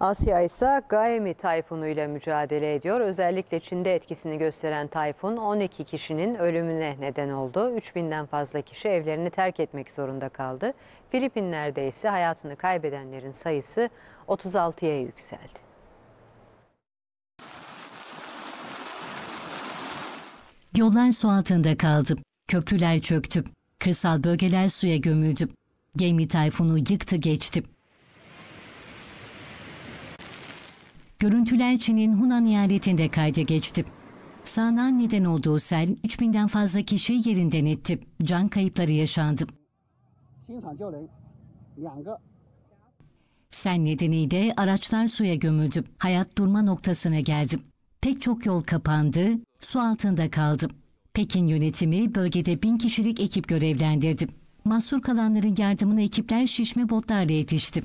Asya ise Gaemi tayfunu ile mücadele ediyor. Özellikle Çin'de etkisini gösteren tayfun 12 kişinin ölümüne neden oldu. 3000'den fazla kişi evlerini terk etmek zorunda kaldı. Filipinler'de ise hayatını kaybedenlerin sayısı 36'ya yükseldi. Yollar su altında kaldı. Köprüler çöktü. Kırsal bölgeler suya gömüldü. Gemi tayfunu yıktı geçti. Görüntüler Çin'in Hunan eyaletinde kayda geçti. Sağanan neden olduğu sel 3000'den fazla kişi yerinden etti. Can kayıpları yaşandı. Sel nedeniyle araçlar suya gömüldü. Hayat durma noktasına geldi. Pek çok yol kapandı, su altında kaldı. Pekin yönetimi bölgede bin kişilik ekip görevlendirdi. Mahsur kalanların yardımına ekipler şişme botlarla yetişti.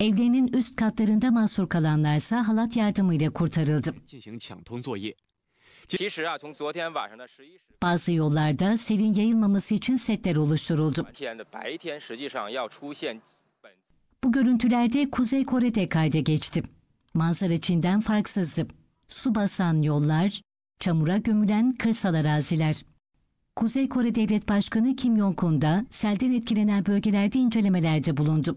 Evlerinin üst katlarında mahsur kalanlarsa halat yardımıyla kurtarıldı. Bazı yollarda selin yayılmaması için setler oluşturuldu. Bu görüntülerde Kuzey Kore'de kayda geçti. Manzara Çin'den farksızdı. Su basan yollar, çamura gömülen kırsal araziler. Kuzey Kore Devlet Başkanı Kim Jong-un da selden etkilenen bölgelerde incelemelerde bulundu.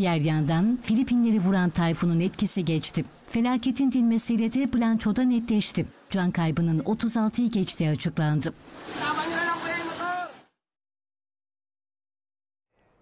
Diğer yandan Filipinleri vuran tayfunun etkisi geçti. Felaketin dinmesiyle de plançoda netleşti. Can kaybının 36'yı geçtiği açıklandı.